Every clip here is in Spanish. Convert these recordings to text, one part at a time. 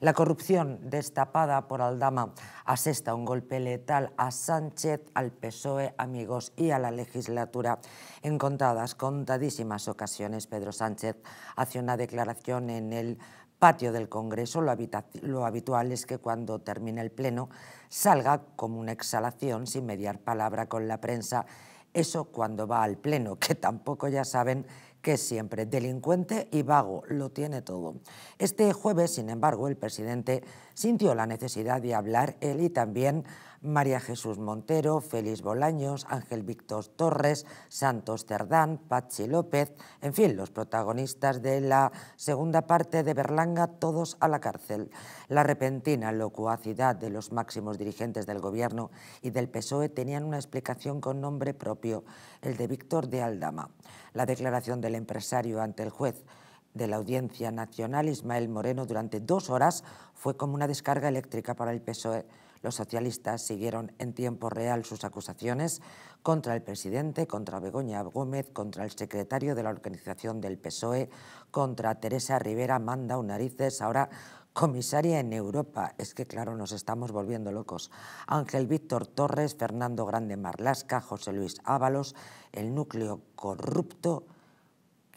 La corrupción destapada por Aldama asesta un golpe letal a Sánchez, al PSOE, amigos y a la legislatura. En contadas, contadísimas ocasiones, Pedro Sánchez hace una declaración en el patio del Congreso, lo, lo, habitual es que cuando termine el Pleno salga como una exhalación sin mediar palabra con la prensa. Eso cuando va al Pleno, que tampoco ya saben que siempre, delincuente y vago, lo tiene todo. Este jueves, sin embargo, el presidente sintió la necesidad de hablar él y también María Jesús Montero, Félix Bolaños, Ángel Víctor Torres, Santos Cerdán, Pachi López, en fin, los protagonistas de la segunda parte de Berlanga, todos a la cárcel. La repentina locuacidad de los máximos dirigentes del Gobierno y del PSOE tenían una explicación con nombre propio, el de Víctor de Aldama. La declaración de el empresario ante el juez de la Audiencia Nacional, Ismael Moreno, durante dos horas fue como una descarga eléctrica para el PSOE. Los socialistas siguieron en tiempo real sus acusaciones contra el presidente, contra Begoña Gómez, contra el secretario de la organización del PSOE, contra Teresa Rivera, Manda Narices, ahora comisaria en Europa. Es que, claro, nos estamos volviendo locos. Ángel Víctor Torres, Fernando Grande Marlasca, José Luis Ábalos, el núcleo corrupto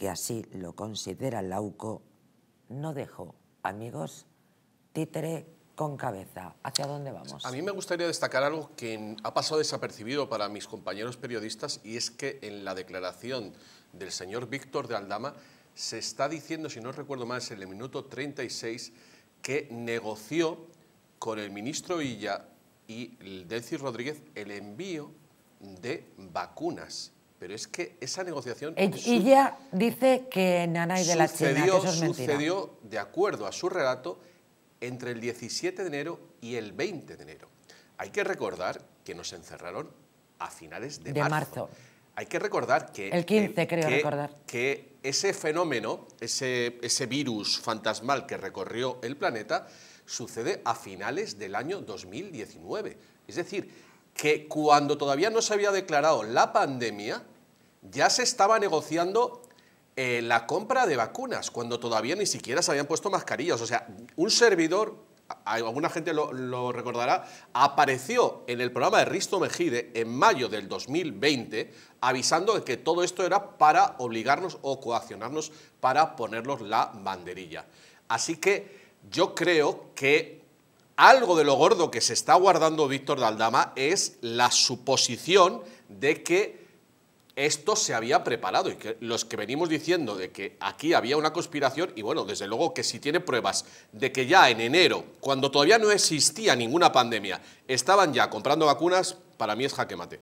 que así lo considera Lauco, no dejó, amigos, títere con cabeza. ¿Hacia dónde vamos? A mí me gustaría destacar algo que ha pasado desapercibido para mis compañeros periodistas y es que en la declaración del señor Víctor de Aldama se está diciendo, si no recuerdo mal, en el minuto 36, que negoció con el ministro Villa y Delcy Rodríguez el envío de vacunas pero es que esa negociación... Y Ella dice que Nanay de la China, eso es Sucedió, de acuerdo a su relato, entre el 17 de enero y el 20 de enero. Hay que recordar que nos encerraron a finales de, marzo. Hay que recordar que... El 15, creo recordar. Que ese fenómeno, ese virus fantasmal que recorrió el planeta, sucede a finales del año 2019. Es decir, que cuando todavía no se había declarado la pandemia, ya se estaba negociando eh, la compra de vacunas, cuando todavía ni siquiera se habían puesto mascarillas. O sea, un servidor, alguna gente lo, recordará, apareció en el programa de Risto Mejide en mayo del 2020 avisando de que todo esto era para obligarnos o coaccionarnos para ponernos la banderilla. Así que yo creo que algo de lo gordo que se está guardando Víctor Daldama es la suposición de que esto se había preparado y que los que venimos diciendo de que aquí había una conspiración y bueno, desde luego que si tiene pruebas de que ya en enero, cuando todavía no existía ninguna pandemia, estaban ya comprando vacunas, para mí es jaque mate.